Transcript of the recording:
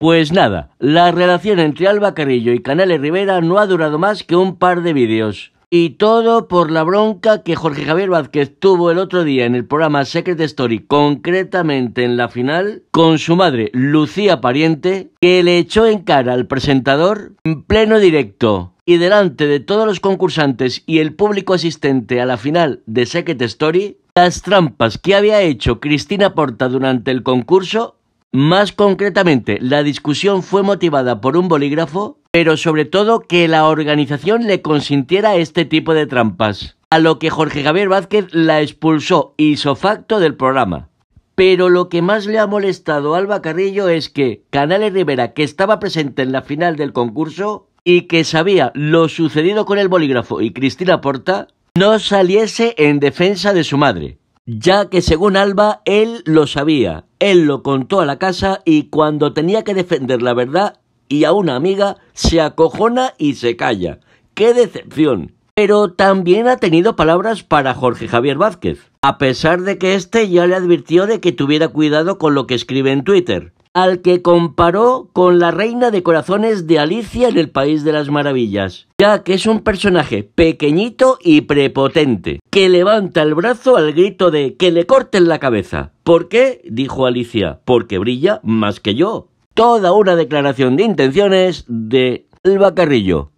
Pues nada, la relación entre Alba Carrillo y Canales Rivera no ha durado más que un par de vídeos. Y todo por la bronca que Jorge Javier Vázquez tuvo el otro día en el programa Secret Story, concretamente en la final, con su madre Lucía Pariente, que le echó en cara al presentador en pleno directo y delante de todos los concursantes y el público asistente a la final de Secret Story, las trampas que había hecho Cristina Porta durante el concurso más concretamente, la discusión fue motivada por un bolígrafo, pero sobre todo que la organización le consintiera este tipo de trampas, a lo que Jorge Javier Vázquez la expulsó facto del programa. Pero lo que más le ha molestado a Alba Carrillo es que Canales Rivera, que estaba presente en la final del concurso y que sabía lo sucedido con el bolígrafo y Cristina Porta, no saliese en defensa de su madre ya que según Alba él lo sabía, él lo contó a la casa y cuando tenía que defender la verdad y a una amiga se acojona y se calla. ¡Qué decepción! Pero también ha tenido palabras para Jorge Javier Vázquez, a pesar de que éste ya le advirtió de que tuviera cuidado con lo que escribe en Twitter al que comparó con la reina de corazones de Alicia en el País de las Maravillas, ya que es un personaje pequeñito y prepotente, que levanta el brazo al grito de que le corten la cabeza. ¿Por qué? dijo Alicia, porque brilla más que yo. Toda una declaración de intenciones de Elba Carrillo.